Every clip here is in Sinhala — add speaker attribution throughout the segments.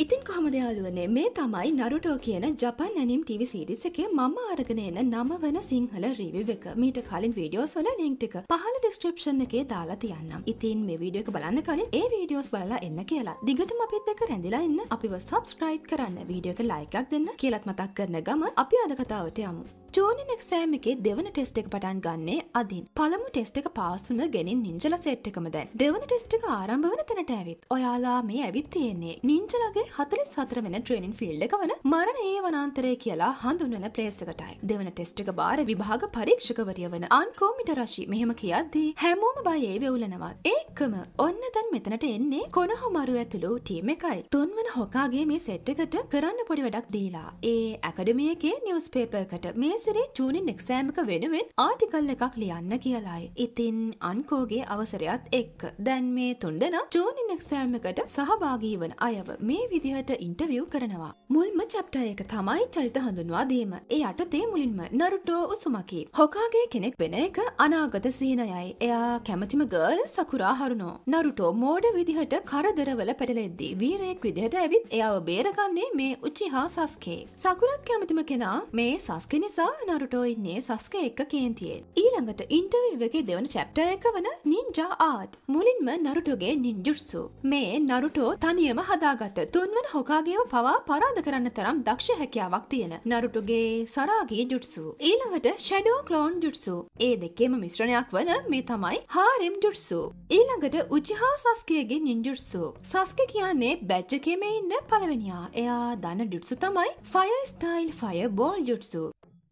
Speaker 1: ඉතින් කොහොමද යාළුවනේ මේ තමයි නරුටෝ කියන ජපන් ඇනම් ටව සිරිස් එකේ මම අරගෙන එන නම වන සිංහල රිවිව එක මීට කලින් වීඩියෝස් වල ලින්ක් එක පහල ඩිස්ක්‍රප්ෂන් එකේ දාලා තියන්නම් ඉතින් මේ වීඩියෝ එක බලන්න කලින් ඒ වීඩියෝස් බලලා එන්න කියලා දිගටම අපිත් එක රැඳිලා එන්න අපිව සබස්ක්‍රයිබ් කරන්න වීඩියෝ එක ලයිකක් දෙන්න කියලත් මතක් කරන ගම අපි අද කතාවට යමු චෝනිනෙක් සෑම එකේ දෙවන ටෙස්ට් එක පටන් ගන්නේ අදින් පළමු ටෙස්ට් එක පාසුන ගෙනින් නිංජල සෙට් එකම දැන් දෙවන ටෙස්ට් එක ආරම්භ වන තැනට ඇවිත් ඔයාලා මේ ඇවිත් තියෙන්නේ නිංජලගේ හතලිස් හතර වෙන ට්‍රේනින් ෆිල්ඩ් එක වන මරණ ඒ වනාන්තරය කියලා හඳුන්වන ප්ලේස් එකටයි දෙවන ටෙස්ට් එක බාර විභාග පරීක්ෂකවරිය වන අන්කෝමිට රශි මෙහෙම කියද්දී හැමෝම බයේ වෙවුලනවා ඒකම ඔන්න දැන් මෙතනට එන්නේ කොනහො මරු ඇතුළු ටීම් එකයි තුන්වන හොකාගේ මේ සෙට් එකට කරන්න පොඩි වැඩක් දීලා ඒ ඇකඩමියකේ නිවස් පේපර්කට මේ සැරේ චූනින් එක්සෑමක වෙනුවෙන් ආටිකල් එකක් ලියන්න කියලායි. ඉතින් අන්කෝගේ අවසරයත් එක්ක දැන් මේ තුන්දෙන චූනින් එක්සෑමකට සහභාගී වන අයව මේ විදිහට ඉන්ටවියව් කරනවා. මුල්ම චප්ට එක තමයි චරිත හඳුන්වා දීම. ඒ අටතේ මුලින්ම නරුටෝ උසුමකි. හොකාගේ කෙනෙක් වෙන එක අනාගත සීනයයි. එයා කැමතිම ගර්ල් සකුරා හරුණෝ. නරුටෝ මෝඩ විදිහට කරදරවල පැටලෙද්දී වීරයෙක් විදිහට ඇවිත් එයාව බේරගන්නේ මේ උචිහා සස්කේ. සකුරත් කැමතිම කෙනා මේ සස්ක නිසා නරුටෝ ඉන්නේ සස්ක එක්ක කේන්තියෙන්. ඊළඟට ඉන්ටවිව් එකේ දෙවන චැප්ටර් එක වන නින්ජා ආට්. මුලින්ම නරුටෝගේ නින්ජුට්සු. මේ නරුටෝ තනියම හදාගත්ත තුන්වන හොකාගේව පවා පරාද කරන්න තරම් දක්ෂ හැකියාවක් තියෙන නරුටුගේ සරාගේ ජුට්සු. ඊළඟට ෂැඩෝ ක්ලෝන් ජුට්සු. ඒ දෙකේම මිශ්‍රණයක් වන මේ තමයි හාරෙම් ජුට්සු. ඊළඟට උජිහා සස්කයගේ නින්ජුට්සු. සස්ක කියන්නේ බැජ්ජකෙම ඉන්න පළවෙනියා. එයා දන ජුට්සු තමයි fire style fireball jutsu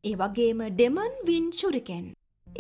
Speaker 1: ඒවගේම ඩෙමන් වින් ශුරිකෙන්.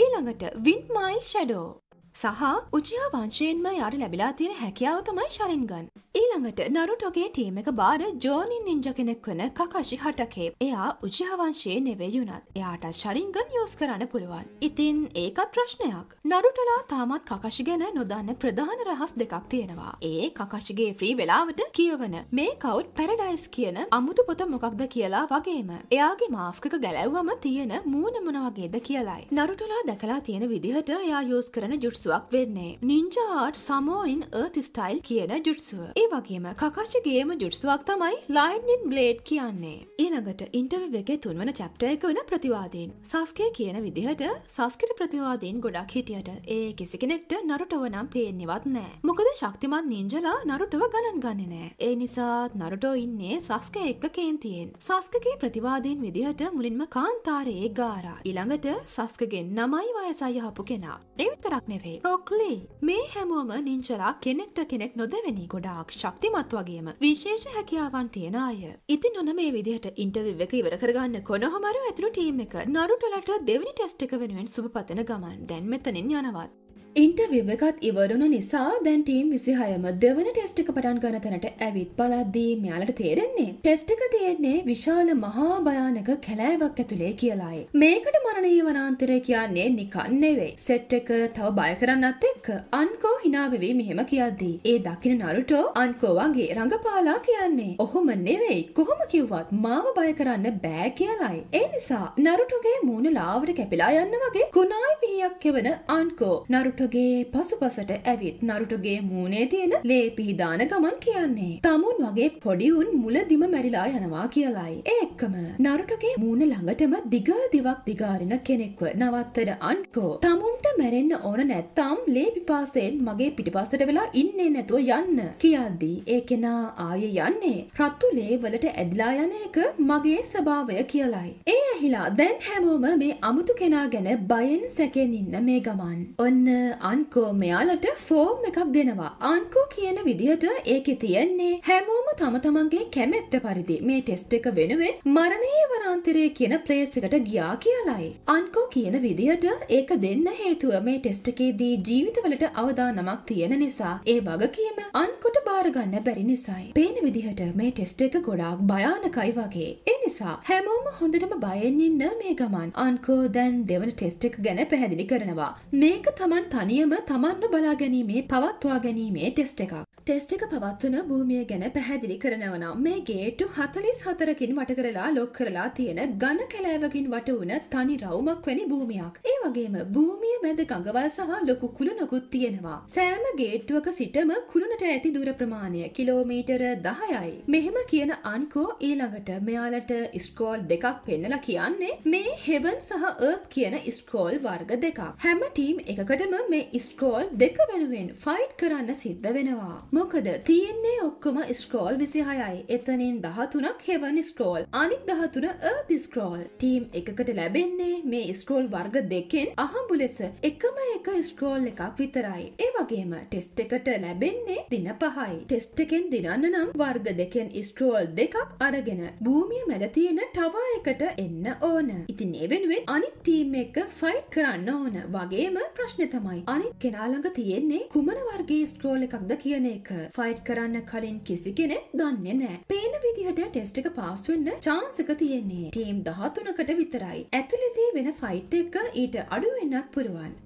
Speaker 1: ඊළඟට වින්මයිල් ෂඩෝ සහ උජියා වංශයෙන්ම යාට ලැබිලා තියෙන හැකියාව තමයි ශරින්ගන්. ඊළඟට නරුටෝගේ ටීම එක බාඩ ජෝනින් නින්ජ කෙනෙක් වන කකාශි හටකේ. එයා උජියා වංශයේ නෙවෙයි වුණත් එයාට ශරින්ගන් යූස් කරන්න පුළුවන්. ඉතින් ඒකත් ප්‍රශ්නයක්. නරුටලා තාමත් කකාශි ගැන නොදන්න ප්‍රධාන රහස් දෙකක් තියෙනවා. ඒ කකාශිගේ ෆ්‍රී වෙලාවට කියවන මේක් අවුට් පැරඩයිස් කියන අමුතු පොත මොකක්ද කියලා වගේම එයාගේ මාස්කක ගැලැව්වම තියෙන මූණ මොන වගේද කියලායි. නරුටලා දැකලා තියෙන විදිහට එයා යූස් කරන ජුට් ජුට්සුවක් වෙන්නේ. නින්ජාට් සමෝයින් ඒත් ස්ටයිල් කියන ජුට්සුව. ඒ වගේම කකාශගේම ජුට්සුවක් තමයි ලයින්ඩින් බ්ලේඩ් කියන්නේ. ඊළඟට ඉන්ටව එකේ තුන්වන චැප්ට එක වන ප්‍රතිවාදීන්. සස්කය කියන විදිහට සස්කට ප්‍රතිවාදීන් ගොඩක් හිටියට ඒ කිසි කෙනෙක්ට නරුටව නම් පේෙන්නෙවත් නෑ. මොකද ශක්තිමත් නින්ජලා නරුටව ගණන් ගන්නනෑ. ඒ නිසාත් නරුටෝ ඉන්නේ සස්ක එක්ක කේන්තියෙන්. සස්කගේ ප්‍රතිවාදීන් විදිහට මුලින්ම කාන්තාරයේ ගාරා. ඉළඟට සස්කගෙන් නමයි වයසයි හපු කෙනා. එවිතරක් නෙවේ කරේ. රොක්ලි මේ හැමෝම නිංචලා කෙනෙක්ට කෙනෙක් නොදැවෙනි ගොඩාක් ශක්තිමත් වගේම විශේෂ හැකියාවන් තියෙන අය. ඉතින් ඔන්න මේ විදිහට ඉන්ටර්විව් එක ඉවර කරගන්න කොනොහමරු ඇතුළු ටීම් එක නරුටලට දෙවනි ටෙස්ට් එක වෙනුවෙන් සුබ පතන ගමන් දැන් මෙතනින් යනවත්. ඉන්ටවිව් එකත් ඉවරුණු නිසා දැන් ටීම් විසිහයම දෙවන ටෙස්ට් එක පටන් ගන්න තැනට ඇවිත් බලද්දී මෙයාලට තේරෙන්නේ ටෙස්ට් එක තියෙන්නේ විශාල මහා භයානක කැලෑවක් ඇතුලේ කියලායි. මේකට මරණීය වනාන්තරය කියන්නේ නිකන් නෙවෙයි. සෙට් එක තව බය කරන්නත් එක්ක අන්කෝ hina වෙවි මෙහෙම කියද්දී ඒ දකින්න නරුටෝ අන්කෝ වගේ රඟපාලා කියන්නේ. ඔහොම නෙවෙයි. කොහොම කිව්වත් මාව බය කරන්න බෑ කියලායි. ඒ නිසා නරුටෝගේ මූණ ලාවට කැපිලා යන්න වගේ කුණායි පිහියක් කෙවන අන්කෝ නරුටෝ නරුටගේ පසුපසට ඇවිත් නරුටගේ මූනේ තියෙන ලේ පිහිදාන ගමන් කියන්නේ. තමුන් වගේ පොඩිවුන් මුලදිම මැරිලා යනවා කියලායි. ඒක්කම නරුටගේ මූුණ ළඟටම දිග දිවක් දිගාරින කෙනෙක්ව නවත්තන අන්කෝ. තමුන්ට මැරෙන්න්න ඕන නැත්තම් ලේ පිපාසයෙන් මගේ පිටිපස්සට වෙලා ඉන්නේ නැතුව යන්න. කියද්දී ඒ කෙනා ආය යන්නේ. රත්තු ලේවලට ඇදලා යන එක මගේ ස්භාවය කියලායි. ඒ ඇහිලා දැන් හැමෝම මේ අමුතු කෙනා ගැන බයෙන් සැකෙන් ඉන්න මේ ගමන්. ඔන්න අන්කෝ මෙයාලට ෆෝම් එකක් දෙනවා. අන්කෝ කියන විදිහට ඒකේ තියෙන්නේ හැමෝම තම තමන්ගේ කැමැත්ත පරිදි මේ ටෙස්ට් එක වෙනුවෙන් මරණයේ වනාන්තරය කියන ප්ලේස් එකට ගියා කියලයි. අන්කෝ කියන විදිහට ඒක දෙන්න හේතුව මේ ටෙස්ට් එකේදී ජීවිතවලට අවදානමක් තියෙන නිසා ඒ වගකීම අන්කොට බාරගන්න බැරි නිසායි. පේන විදිහට මේ ටෙස්ට් එක ගොඩාක් භයානකයි වගේ. ඒ නිසා හැමෝම හොඳටම බයෙන් ඉන්න මේ ගමන් අන්කෝ දැන් දෙවන ටෙස්ට් එක ගැන පැහැදිලි කරනවා. මේක තමන් තනියම තමන්ම බලාගැනීමේ පවත්වා ගැනීමේ ටෙස්ට එකක් ටෙස්ට එක පවත්වන භූමිය ගැන පැහැදිලි කරනවනම් මේ ගේට්ටු හතලිස් හතරකින් වටකරලා ලොක් කරලා තියෙන ගණ කැලෑවකින් වට වුණ තනි රවුමක් වැනි භූමියක්. ඒ වගේම භූමිය මැද ගඟවල් සහ ලොකු කුළුණකුත් තියෙනවා. සෑම ගේට්ටුවක සිටම කුළුණට ඇති දුර ප්‍රමාණය කිලෝමීටර 10යි. මෙහෙම කියන අන්කෝ ඊළඟට මෙයාලට ස්ක්‍රෝල් දෙකක් පෙන්නලා කියන්නේ මේ හෙවන් සහ අර්ත් කියන ස්ක්‍රෝල් වර්ග දෙකක්. හැම ටීම් එකකටම මේ ස්ක්‍රෝල් දෙක වෙනුවෙන් ෆයිට් කරන්න සිද්ධ වෙනවා. මොකද තියෙන්නේ ඔක්කොම ස්ක්‍රෝල් විසිහයයි එතනින් දහතුනක් හෙවන් ස්ක්‍රෝල් අනිත් දහතුන අර්ති ස්ක්‍රෝල් ටීම් එකකට ලැබෙන්නේ මේ ස්ක්‍රෝල් වර්ග දෙකෙන් අහඹු ලෙස එකම එක ස්ක්‍රෝල් එකක් විතරයි ඒ වගේම ටෙස්ට් එකට ලැබෙන්නේ දින පහයි ටෙස්ට් එකෙන් දිනන්න නම් වර්ග දෙකෙන් ස්ක්‍රෝල් දෙකක් අරගෙන භූමිය මැද තියෙන ටවා එකට එන්න ඕන ඉතින් ඒ වෙනුවෙන් අනිත් ටීම් එක ෆයිට් කරන්න ඕන වගේම ප්‍රශ්නේ තමයි අනිත් කෙනා ළඟ තියෙන්නේ කුමන වර්ගයේ ස්ක්‍රෝල් එකක්ද කියන එක එක ෆයිට් කරන්න කලින් කිසිගෙන දන්නේ නෑ. පේන විදිහට ටෙස්ට් එක පාස් වෙන්න chance එක තියෙන්නේ. ටීම් 13කට විතරයි. ඇතුළතදී වෙන ෆයිට් එක ඊට අඩු වෙන්නත් පුළුවන්.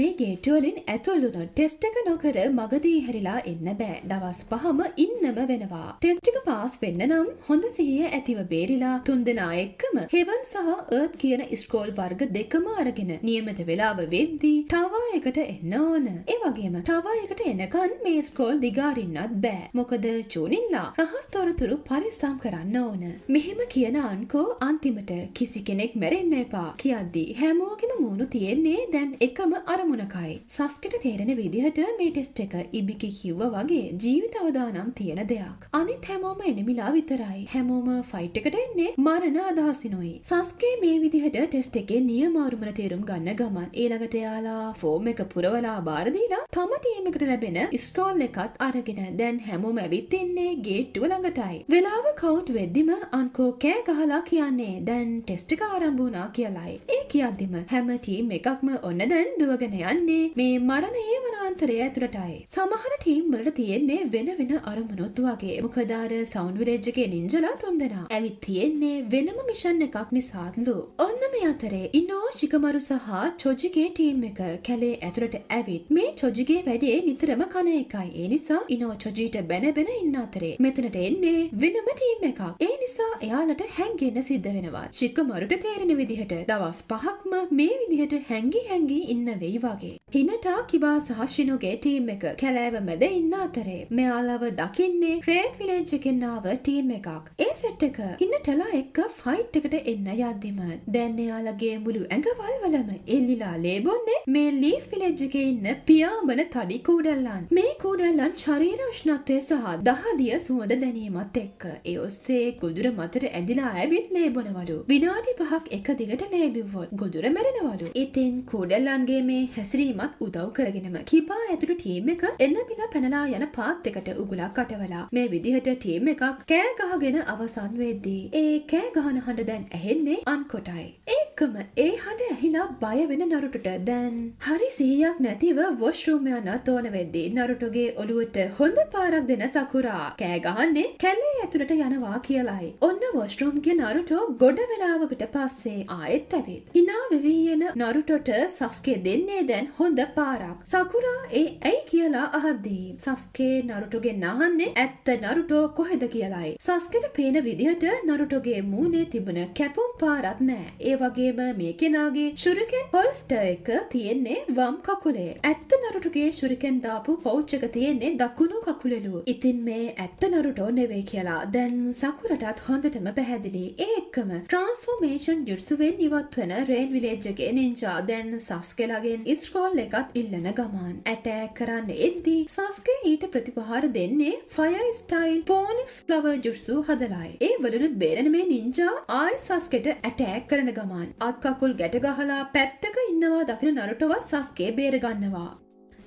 Speaker 1: මේ ගේටුවලින් ඇතුල්ලුණු ටෙස්ට එක නොකර මගදී හැරිලා එන්න බෑ දවස් පහම ඉන්නම වෙනවා. ටෙස්ටික පාස් වෙන්න නම් හොඳ සිහිය ඇතිව බේරිලා තුන් දෙනා එක්කම හෙවන් සහ ඒත් කියන ස්කෝල් වර්ග දෙකම අරගෙන නියමත වෙලාව වෙද්දී ටවා එකට එන්න ඕන. ඒ වගේම ටවා එකට එනකන් මේ ස්කෝල් දිගාරින්නත් බෑ. මොකද චූනිල්ලා රහස් තොරතුරු පරිස්සම් කරන්න ඕන. මෙහෙම කියන අන්කෝ අන්තිමට කිසි කෙනෙක් මැරෙන්න එපා කියද්දී හැමෝගෙම මූුණු තියෙන්නේ දැන් එකම අර අරමුණකයි. සස්කට තේරෙන විදිහට මේ ටෙස්ට් එක ඉබිකි කිව්ව වගේ ජීවිත අවදානම් තියෙන දෙයක්. අනිත් හැමෝම එනිමිලා විතරයි. හැමෝම ෆයිට් එකට එන්නේ මරණ අදහසිනුයි. සස්කේ මේ විදිහට ටෙස්ට් එකේ නියම අරමුණ තේරුම් ගන්න ගමන් ඊළඟට එයාලා ෆෝම් එක පුරවලා බාර දීලා තම ටීම් එකට ලැබෙන ස්ටෝල් එකත් අරගෙන දැන් හැමෝම ඇවිත් ඉන්නේ ගේට්ටුව ළඟටයි. වෙලාව කවුන්ට් වෙද්දිම අන්කෝ කෑ ගහලා කියන්නේ දැන් ටෙස්ට් එක ආරම්භ වුණා කියලායි. ඒ කියද්දිම හැම ටීම් එකක්ම ඔන්න දැන් දුවගෙන කරගෙන යන්නේ මේ මරණ ඒවනාන්තරය ඇතුළටයි. සමහර ටීම් වලට තියෙන්නේ වෙන වෙන අරමුණුත් වගේ මොකදාර සෞන්විරේජ්ජගේ නින්ජලා තුන්දෙනා ඇවිත් තියෙන්නේ වෙනම මිෂන් එකක් නිසාත්ලු. ඔන්න මේ අතරේ ඉනෝ ශිකමරු සහ චොජිගේ ටීම් එක කැලේ ඇතුළට ඇවිත් මේ චොජිගේ වැඩේ නිතරම කන එකයි. ඒ නිසා ඉනෝ චොජීට බැන බැන ඉන්න අතරේ මෙතනට එන්නේ වෙනම ටීම් එකක්. ඒ නිසා එයාලට හැංගෙන්න සිද්ධ වෙනවා. ශිකමරුට තේරෙන විදිහට දවස් පහක්ම මේ විදිහට හැංගි හැංගි ඉන්න වෙයි වගේ. හිනටා කිවා සහ ශිනුගේ ටීම් එක කැලෑව මැද ඉන්න අතරේ මෙයාලව දකින්නේ ක්‍රේන් විලේජ් එකෙන් ආව ටීම් එකක්. ඒ සෙට් එක හිනටලා එක්ක ෆයිට් එකට එන්න යද්දිම දැන් එයාලගේ මුළු ඇඟවල් වලම එල්ලිලා ලේබොන්නේ මේ ලී ෆිලෙජ් එකේ ඉන්න පියාඹන තඩි කූඩල්ලන්. මේ කූඩල්ලන් ශරීර උෂ්ණත්වය සහ දහදිය සුවඳ දැනීමත් එක්ක ඒ ඔස්සේ ගොදුර මතට ඇඳිලා ඇවිත් ලේබොනවලු. විනාඩි පහක් එක දිගට ලේබිව්වොත් ගොදුර මැරෙනවලු. ඉතින් කුඩල්ලන්ගේ මේ හැසිරීමත් උදව් කරගෙනම කිපා ඇතුළු ටීම් එක එන්න මිලා පැනලා යන පාත් එකට උගුලා කටවලා මේ විදිහට ටීම් එකක් කෑ ගහගෙන අවසන් වෙද්දී ඒ කෑ ගහන හඬ දැන් ඇහෙන්නේ අන්කොටයි. ඒ එක්කම ඒ හඬ ඇහිලා බය වෙන නරුටට දැන් හරි සිහියක් නැතිව වොෂ්රූම් යන තෝන වෙද්දී නරුටගේ ඔළුවට හොඳ පාරක් දෙන සකුරා කෑ ගහන්නේ කැලේ ඇතුළට යනවා කියලයි. ඔන්න වොෂ්රූම්ගේ නරුටෝ ගොඩ වෙලාවකට පස්සේ ආයෙත් ඇවිත්. hina වෙවි එන නරුටට සස්කේ දෙන්නේ දැන් හොඳ පාරක්. සකුරා ඒ ඇයි කියලා අහද්දී සස්කේ නරුටෝගේ නහන්නේ ඇත්ත නරුටෝ කොහෙද කියලයි. සස්කේට පේන විදිහට නරුටෝගේ මූණේ තිබුණ කැපුම් පාරක් නෑ. ඒ වගේ වගේම මේ කෙනාගේ ශුරිකෙන් පොල්ස්ටර් එක තියෙන්නේ වම් කකුලේ. ඇත්ත නරුටුගේ ශුරිකෙන් දාපු පෞච් එක තියෙන්නේ දකුණු කකුලලු. ඉතින් මේ ඇත්ත නරුටෝ නෙවෙයි කියලා දැන් සකුරටත් හොඳටම පැහැදිලි. ඒ එක්කම ට්‍රාන්ස්ෆෝමේෂන් ජුට්සුවෙන් ඉවත් වෙන රේල් විලේජ්ජගේ නිංචා දැන් සස්කෙලාගෙන් ඉස්රෝල් එකත් ඉල්ලන ගමන්. ඇටෑක් කරන්න එද්දී සස්කේ ඊට ප්‍රතිපහාර දෙන්නේ fire style phoenix flower jutsu හදලායි. ඒ වලනුත් බේරන මේ නිංචා ආයි සස්කෙට ඇටෑක් කරන ගමන්. අත්කකුල් ගැටගහලා පැත්තක ඉන්නවා දකින නරුටවත් සස්කේ බේරගන්නවා.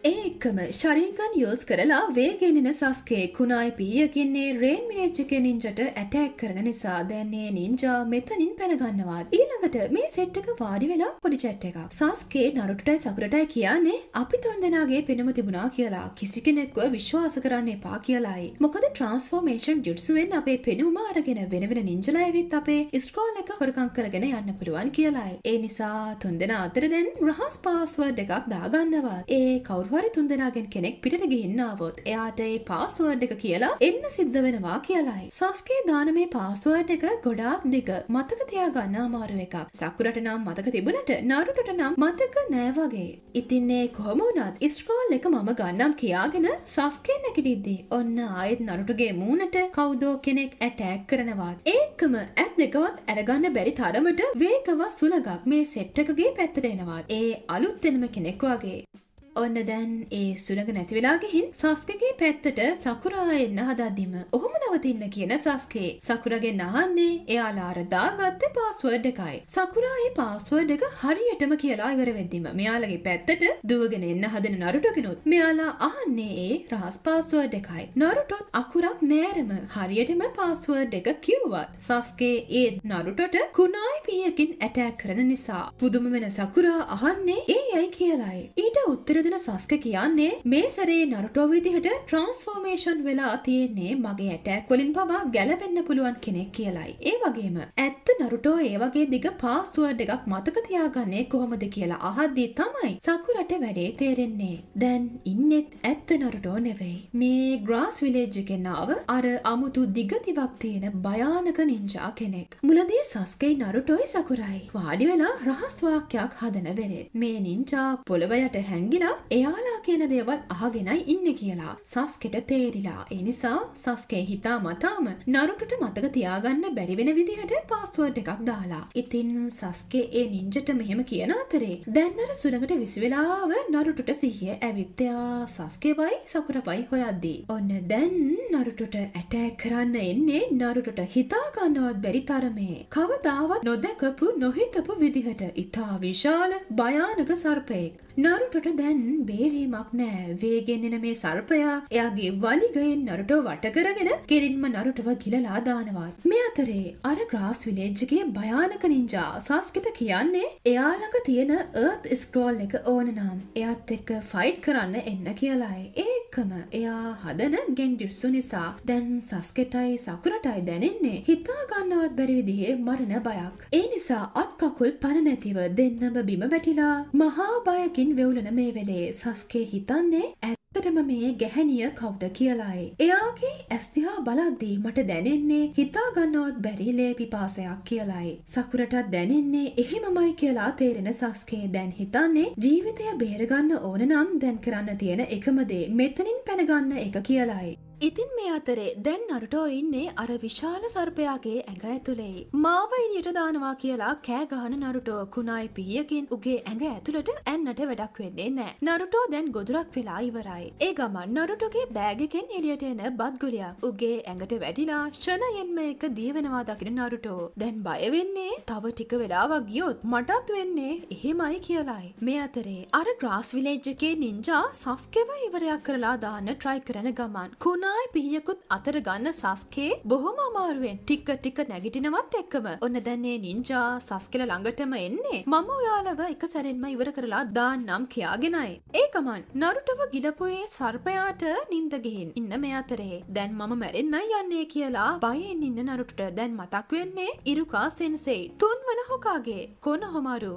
Speaker 1: ඒ එක්කම ශරීගන් යෝස් කරලා වේගෙනෙන සස්කේ කුණයි පීයකින්නේ රේන් මිනේච්චක නින්ජට ඇටැක් කරන නිසා දැන්නේ නින්ජා මෙතනින් පැනගන්නවා. ඊළඟට මේ සෙට්ටක වාඩි වෙලා පොඩි චැට් එකක්. සස්කේ නරුටටයි සකුරටයි කියන්නේ අපි තුන්දෙනාගේ පෙනුම තිබුණා කියලා කිසි කෙනෙක්ව විශ්වාස කරන්න එපා කියලායි. මොකද ට්‍රාන්ස්ෆෝර්මේෂන් ජුට්සුවෙන් අපේ පෙනුම අරගෙන වෙන වෙන නින්ජලා ඇවිත් අපේ ඉස්කෝල් එක හොරකම් කරගෙන යන්න පුළුවන් කියලායි. ඒ නිසා තුන්දෙනා අතර දැන් රහස් පාස්වර්ඩ් එකක් දාගන්නවා. ඒ කවුරු කවරි තුන්දෙනගෙන් කෙනෙක් පිට ගිහින්නාවොත් එයාට ඒ පාස්ුවඩ් එක කියලා එන්න සිද්ධ වෙනවා කියලායි. සස්කේ දානමේ පාස්ුවඩ් එක ගොඩාක් දිග මතක තියාගන්න අමාරු එකක් සක්කුරට නම් මතක තිබුණට නරුටට නම් මතක නෑවගේ. ඉතින්නේ කොහොමනත් ඉස්ට්‍රෝල් එක මම ගන්නම් කියාගෙන සස්කේ නැකිටිද්දී ඔන්න ආයෙත් නරුටගේ මූනට කවුදෝ කෙනෙක් ඇටෑක් කරනවා. ඒකම ඇස් දෙකවත් ඇරගන්න බැරි තරමට වේගවත් සුලගක් මේ සෙට්ටකගේ පැත්තට එනවා. ඒ අලුත් දෙනම කෙනෙක් වගේ ඔන්න දැන් ඒ සුළඟ නැතිවෙලාගෙහින් සස්කගේ පැත්තට සකුරා එන්න හදද්දිම. ඔහොම නවතින්න කියන සස්කේ සකුරගෙන් අහන්නේ එයාලාර දාගත්ත පාස්ුවඩ් එකයි. සකුරා ඒ පාස්ුවඩ් එක හරියටම කියලා ඉවර වෙද්දිම මෙයාලගේ පැත්තට දුවගෙන එන්න හදන නරුටගෙනුත් මෙයාලා අහන්නේ ඒ රහස් පාස්ුවඩ් එකයි. නරුටොත් අකුරක් නෑරම හරියටම පාස්ුවඩ් එක කිව්වත්. සස්කේ ඒ නරුටට කුණායි පියකින් ඇටෑ කරන නිසා. පුදුම වෙන සකුරා අහන්නේ ඒ යයි කියලායි. ඊට උත්තර නිපදන සස්ක කියන්නේ මේ සරේ නරුටෝ විදිහට ට්‍රන්ස්ෆෝර්මේෂන් වෙලා තියෙන්නේ මගේ ඇටැක් වලින් පවා ගැලවෙන්න පුළුවන් කෙනෙක් කියලයි. ඒ වගේම ඇත්ත නරුටෝ ඒ වගේ දිග පාස්ුවඩ් එකක් මතක තියාගන්නේ කොහොමද කියලා අහද්දී තමයි සකුරට වැඩේ තේරෙන්නේ. දැන් ඉන්නෙත් ඇත්ත නරුටෝ නෙවෙයි. මේ ග්‍රාස් විලේජ්ජකෙන්නාව අර අමුතු දිගදිවක් තියෙන භයානක නිංජා කෙනෙක්. මුලදී සස්කයි නරුටොයි සකුරයි. වාඩිවෙලා රහස්වාක්‍යයක් හදන වෙලෙත්. මේ නිංචා පොළවයට හැංගිලා එයාලා කියන දේවල් අහගෙනයි ඉන්න කියලා සස්කෙට තේරිලා ඒ නිසා සස්කේ හිතා මතාම නරුටට මතක තියාගන්න බැරිවෙන විදිහට පාස්ුවට එකක් දාලා ඉතින් සස්කේ ඒ නින්ජට මෙහෙම කියන අතරේ දැන්නර සුළඟට විසිවෙලාව නරුටට සිහිය ඇවිත්තයා සස්කේවයි සකුරපයි හොයද්දී ඔන්න දැන් නරුටට ඇටෑ කරන්න එන්නේ නරුටට හිතාගන්නවත් බැරි තරමේ කවදාවත් නොදැකපු නොහිතපු විදිහට ඉතා විශාල භයානක සර්පයෙක් නරුටට දැන් බේරීමක් නෑ වේගෙන්නෙන මේ සර්පයා එයාගේ වලිගයෙන් නරුටෝ වටකරගෙන කෙලින්ම නරුටව ගිලලා දානවා. මේ අතරේ අර ග්‍රාස් විලේජ්ජගේ භයානක නින්ජා සස්කට කියන්නේ එයාලක තියෙන ඒත් ස්ක්‍රෝල් එක ඕන නම් එයත් එක්ක ෆයිට් කරන්න එන්න කියලායි. ඒ එක්කම එයා හදන ගෙන්ඩිට්සු නිසා දැන් සස්කෙටයි සකුරටයි දැනෙන්නේ හිතා ගන්නවත් බැරි විදිහේ මරණ බයක්. ඒ නිසා අත්කකුල් පණ නැතිව දෙන්නම බිම වැටිලා මහා බයකින් වෙවුලන මේ වෙලේ සස්කේ හිතන්නේ ඇත් ඇත්තටම මේ ගැහැනිය කවුද කියලායි. එයාගේ ඇස්තිහා බලද්දී මට දැනෙන්නේ හිතාගන්නවත් බැරිලේ පිපාසයක් කියලායි. සකුරටත් දැනෙන්නේ එහෙමමයි කියලා තේරෙන සස්කේ දැන් හිතන්නේ ජීවිතය බේරගන්න ඕන නම් දැන් කරන්න තියෙන එකමදේ මෙතනින් පැනගන්න එක කියලායි. ඉතින් මේ අතරේ දැන් නරුටෝ ඉන්නේ අර විශාල සර්පයාගේ ඇඟ ඇතුළේ. මාව එළියට දානවා කියලා කෑ ගහන නරුටෝ කුණායි පීයකින් උගේ ඇඟ ඇතුළට ඇන්නට වැඩක් වෙන්නේ නෑ. නරුටෝ දැන් ගොදුරක් වෙලා ඉවරයි. ඒ ගමන් නරුටෝගේ බෑග් එකෙන් එළියට එන බත් ගුලියක් උගේ ඇඟට වැටිලා ෂණයෙන්ම එක දියවෙනවා දකින නරුටෝ. දැන් බය වෙන්නේ තව ටික වෙලාවක් ගියොත් මටත් වෙන්නේ එහෙමයි කියලායි. මේ අතරේ අර ග්‍රාස් විලේජ් එකේ නින්ජා සස්කෙව ඉවරයක් කරලා දාන්න try කරන ගමන් කුණ තුනායි පිහියකුත් අතර ගන්න සස්කේ බොහොම අමාරුවෙන් ටික්ක ටික නැගිටිනවත් එක්කම ඔන්න දැන්නේ නින්ජා සස්කෙල ළඟටම එන්නේ මම ඔයාලව එක සැරෙන්ම ඉවර කරලා දාන්නම් කියාගෙනයි. ඒකමන් නරුටව ගිලපොයේ සර්පයාට නින්දගෙහින් ඉන්න මේ අතරේ දැන් මම මැරෙන්න යන්නේ කියලා බයෙන් ඉන්න නරුටට දැන් මතක් වෙන්නේ ඉරුකා සෙන්සෙයි තුන්වන හොකාගේ කොන හොමරු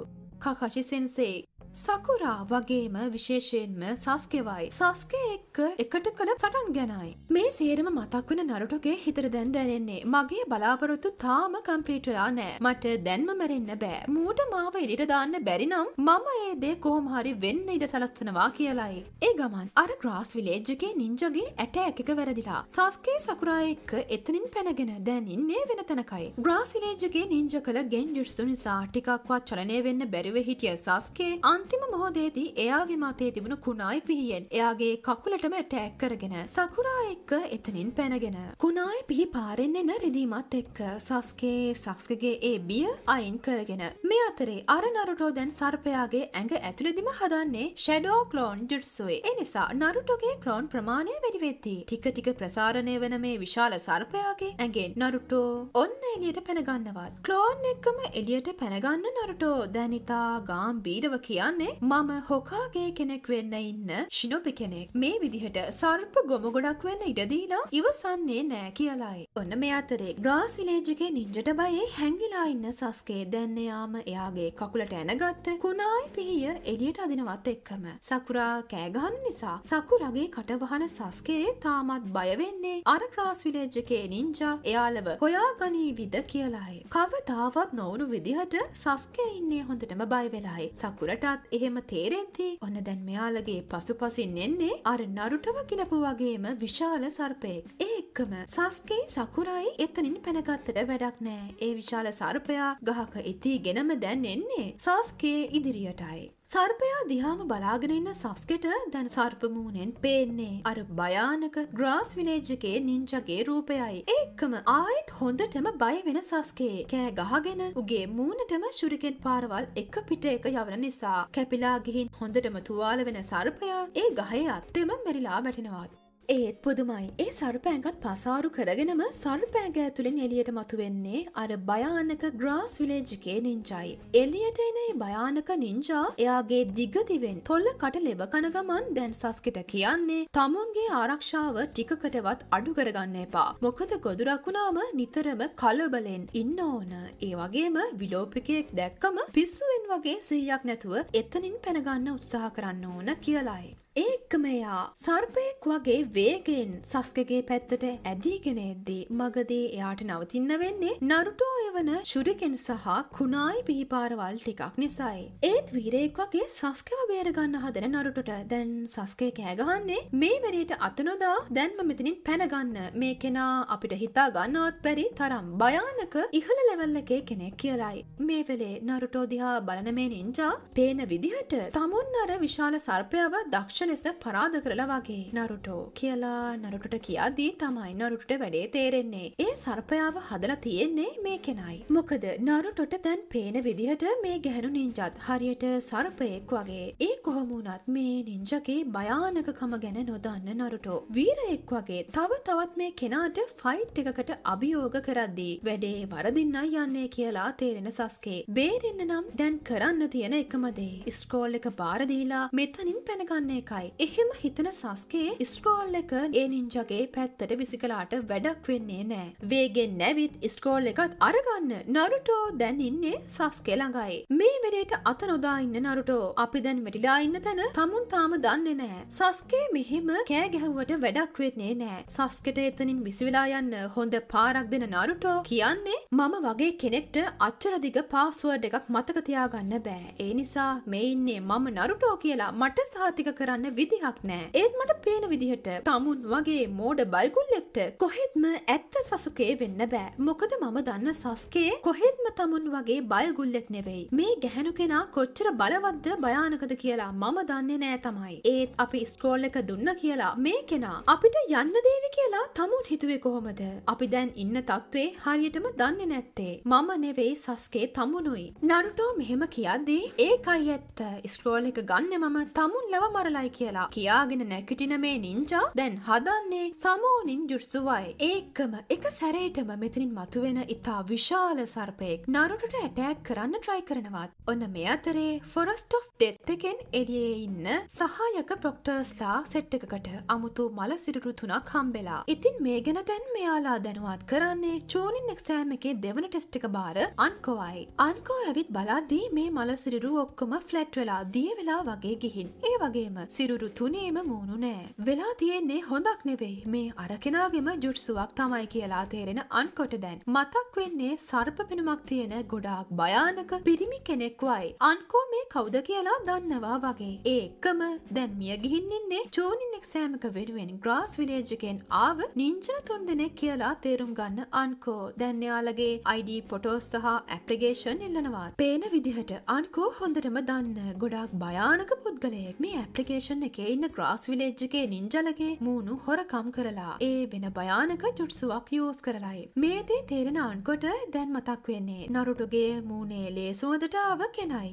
Speaker 1: කකශි සෙන්සේ සකුරා වගේම විශේෂයෙන්ම සස්කෙවයි. සස්කේ එක්ක එකට කළ සටන් ගැනයි. මේ සේරම මතක් වෙන නරුටුගේ හිතර දැන් දැනෙන්නේ මගේ බලාපොරොත්තු තාම කම්ප්ලීට් වෙලා නෑ. මට දැන්ම මැරෙන්න බෑ. මූට මාව එළියට දාන්න බැරි නම් මම ඒ දේ කොහොම හරි වෙන්න ඉඩ සලස්වනවා කියලායි. ඒ ගමන් අර ග්‍රාස් විලේජ් එකේ නින්ජගේ ඇට එකක වැරදිලා. සස්කේ සකුරා එක්ක එතනින් පැනගෙන දැන් ඉන්නේ වෙන තැනකයි. ග්‍රාස් විලේජ් එකේ නින්ජ කළ ගෙන්ජුට්සු නිසා ටිකක්වත් චලනය වෙන්න බැරිව හිටිය සස්කේ අන් අන්තිම මොහොදේදී එයාගේ මතේ තිබුණ කුණායි පිහියෙන් එයාගේ කකුලටම ටෑක් කරගෙන සකුරා එක්ක එතනින් පැනගෙන. කුණායි පිහි පාරෙන් එන රිදීමත් එක්ක සස්කේ සස්කගේ ඒ බිය අයින් කරගෙන. මේ අතරේ අර නරුටෝ දැන් සර්පයාගේ ඇඟ ඇතුළෙදිම හදන්නේ ෂැඩෝ ක්ලෝන් ජුට්සුයි. එනිසා නරුටෝගේ ක්ලෝන් ප්‍රමාණය වැඩිවෙද්දී ටික ටික ප්‍රසාරණය වන මේ විශාල සර්පයාගේ ඇගෙන් නරුටෝ ඔන්න එලියට පැනගන්නවත්. ක්ලෝන් එක්කම එලියට පැනගන්න නරුටෝ දැනිතා ගාම් බීරව කියන්න හිතන්නේ මම හොකාගේ කෙනෙක් වෙන්න ඉන්න ශිනොබි කෙනෙක් මේ විදිහට සර්ප ගොමගොඩක් වෙන්න ඉඩදීලා ඉවසන්නේ නෑ කියලායි. ඔන්න මේ අතරේ ග්‍රාස් විලේජගේ නින්ජට බයේ හැංගිලා ඉන්න සස්කේ දැන්න යාම එයාගේ කකුලට ඇනගත්ත කුණායි පිහිය එලියට අදිනවත් එක්කම සකුරා කෑගහන්න නිසා සකුරගේ කටවහන සස්කේ තාමත් බයවෙන්නේ අර ක්‍රාස් විලේජ් එකේ නින්ජා එයාලව හොයා ගනී විද කියලායි. කවතාවත් නොවුණු විදිහට සස්කේ ඉන්නේ හොඳටම බය වෙලායි. සකුරටත් මටත් එහෙම තේරෙද්දී ඔන්න දැන් මෙයාලගේ පසු පසින් එන්නේ අර නරුටව කිලපු වගේම විශාල සර්පයෙක්. ඒ එක්කම සස්කේ සකුරයි එතනින් පැනගත්තට වැඩක් නෑ ඒ විශාල සර්පයා ගහක ඉතිගෙනම දැන් එන්නේ සස්කේ ඉදිරියටයි සර්පයා දිහාම බලාගෙන ඉන්න සස්කෙට දැන් සර්පමූනෙන් පේන්නේ අර භයානක ග්‍රාස් විලේජ්ජකේ නිංජගේ රූපයයි. ඒක්කම ආයෙත් හොඳටම බය වෙන සස්කේ කෑ ගහගෙන උගේ මූනටම ශුරිකෙන් පාරවල් එක පිට එක යවන නිසා කැපිලා ගිහින් හොඳටම තුවාල වෙන සර්පයා ඒ ගහේ අත්තෙම මෙරිලා බැටිනවාත්. ඒත් පුදුමයි ඒ සර්පෑගත් පසාරු කරගෙනම සර්පෑග ඇතුළින් එලියට මතුවෙන්නේ අර භයානක ග්‍රාස් විලේජිකේ නිංචයි. එලියට එන භයානක නිංජා එයාගේ දිගදිවෙන් තොල්ල කට ලෙබ කනගමන් දැන් සස්කට කියන්නේ තමුන්ගේ ආරක්ෂාව ටිකකටවත් අඩු කරගන්න එපා. මොකද ගොදුරක්ුණාම නිතරම කලබලෙන් ඉන්න ඕන ඒ වගේම විලෝපිකයෙක් දැක්කම පිස්සුවෙන් වගේ සීයක් නැතුව එතනින් පැනගන්න උත්සාහ කරන්න ඕන කියලායි. ඒක්කම එයා සර්පයෙක් වගේ වේගෙන් සස්කගේ පැත්තට ඇදීගෙන එද්දී මගදී එයාට නවතින්න වෙන්නේ නරුටෝ එවන ශුරිකෙන් සහ කුණායි පිහිපාරවල් ටිකක් නිසයි. ඒත් වීරයෙක් වගේ සස්කව බේරගන්න හදන නරුටට දැන් සස්කේ කෑගහන්නේ මේ වැඩට අතනොදා දැන්ම මෙතනින් පැනගන්න මේ කෙනා අපිට හිතා ගන්නවත් පැරි තරම් භයානක ඉහළ ලෙවල්ල එකේ කෙනෙක් කියලයි. මේ වෙලේ නරුටෝදිහා බලනමේ නින්ජා පේන විදිහට තමුන් අර විශාල සර්පයව දක්ෂණ ලෙස පරාද කරලා වගේ නරුටෝ කියලා නරුටට කියද්දී තමයි නරුටට වැඩේ තේරෙන්නේ ඒ සර්පයාව හදලා තියෙන්නේ මේ කෙනයි මොකද නරුටොට දැන් පේන විදිහට මේ ගැහනු නින්ජත් හරියට සර්පයෙක් වගේ ඒ කොහොමුණත් මේ නින්ජගේ භයානකකම ගැන නොදන්න නරුටෝ වීරයෙක් වගේ තව තවත් මේ කෙනාට ෆයිට් එකකට අභියෝග කරද්දී වැඩේ වරදින්න යන්නේ කියලා තේරෙන සස්කේ බේරෙන්න නම් දැන් කරන්න තියෙන එකමදේ ස්කෝල් එක බාරදීලා මෙතනින් පැනගන්නේ එකයි අවශ්‍යයි. එහෙම හිතන සස්කේ ස්ක්‍රෝල් එක ඒ නින්ජගේ පැත්තට විසිකලාට වැඩක් වෙන්නේ නෑ. වේගෙන් නැවිත් ස්ක්‍රෝල් එකත් අරගන්න නරුටෝ දැන් ඉන්නේ සස්කේ ළඟයි. මේ වැඩේට අත නොදා ඉන්න නරුටෝ අපි දැන් මෙටිලා ඉන්න තැන තමුන් තාම දන්නේ නෑ. සස්කේ මෙහෙම කෑ ගැහුවට වැඩක් වෙන්නේ නෑ. සස්කට එතනින් විසිවෙලා යන්න හොඳ පාරක් දෙන නරුටෝ කියන්නේ මම වගේ කෙනෙක්ට අච්චරදිග පාස්ුවඩ් එකක් මතක තියාගන්න බෑ. ඒ නිසා මේ ඉන්නේ මම නරුටෝ කියලා මට සාතික කරන්න කරන්න විදිහක් නෑ. ඒත් මට පේන විදිහට තමුන් වගේ මෝඩ බල්ගුල්ලෙක්ට කොහෙත්ම ඇත්ත සසුකේ වෙන්න බෑ. මොකද මම දන්න සස්කේ කොහෙත්ම තමුන් වගේ බයගුල්ලෙක් නෙවෙයි. මේ ගැහනු කෙනා කොච්චර බලවත්ද භයානකද කියලා මම දන්නේ නෑ තමයි. ඒත් අපි ස්ක්‍රෝල් එක දුන්න කියලා මේ කෙනා අපිට යන්න දේවි කියලා තමුන් හිතුවේ කොහොමද? අපි දැන් ඉන්න තත්ත්වේ හරියටම දන්නේ නැත්තේ. මම නෙවෙයි සස්කේ තමුණුයි. නරුටෝ මෙහෙම කියද්දී ඒකයි ඇත්ත. ස්ක්‍රෝල් එක ගන්න මම තමුන් ලව මරලයි කියලා කියාගෙන නැකිටින මේ නිංචා දැන් හදන්නේ සමෝනින් ජුට්සුවයි. ඒකම එක සැරේටම මෙතනින් මතුවෙන ඉතා විශාල සර්පයෙක් නරුටට ඇටෑක් කරන්න ට්‍රයි කරනවත්. ඔන්න මේ අතරේ ෆොරස්ට ඔෆ් දෙත්තකෙන් එලියේ ඉන්න සහායක ප්‍රොක්ටර්ස්ලා සෙට් එකකට අමුතු මලසිරුරු තුනක් හම්බෙලා. ඉතින් මේ ගැන දැන් මෙයාලා දැනුවත් කරන්නේ චෝනින් එක්සෑම් එකේ දෙවන ටෙස්ටික බාර අන්කෝවයි. අන්කෝ ඇවිත් බලාදී මේ මලසිරුරු ඔක්කොම ෆ්ලැට් වෙලා දිය වෙලා වගේ ගිහින්. ඒ වගේම සිරුරු තුනේම මූුණු නෑ. වෙලා තියෙන්නේ හොඳක් නෙවෙයි මේ අරකෙනගෙම ජුට්සුවක් තමයි කියලා තේරෙන අන්කොට දැන්. මතක් වෙන්නේ සර්ප පෙනුමක් තියෙන ගොඩාක් භයානක පිරිමි කෙනෙක්වයි. අන්කෝ මේ කවුද කියලා දන්නවා වගේ. ඒකම දැන් මිය ගිහින්න්නේ චෝනින්ෙක් සෑමක වෙනුවෙන් ග්‍රාස් විලේජකෙන් ආව නිංජා තුන් දෙනෙක් කියලා තේරුම් ගන්න අන්කෝ දැන්යාලගේ අයිඩ පොටෝස් සහ ඇප්ලිගේෂන් එල්ලනවා. පේන විදිහට අන්කෝ හොඳටම දන්න ගොඩක් භයානක පුද්ගලයෙක් මේ ඇප්ලිකේෂ මිෂන් එකේ ඉන්න ග්‍රාස් විලේජ්ජගේ නින්ජලගේ මූුණු හොරකම් කරලා ඒ වෙන භයානක චුට්සුවක් යෝස් කරලායි. මේදී තේරෙන අන්කොට දැන් මතක් වෙන්නේ නරුටුගේ මූනේ ලේසුවදටාව කෙනයි.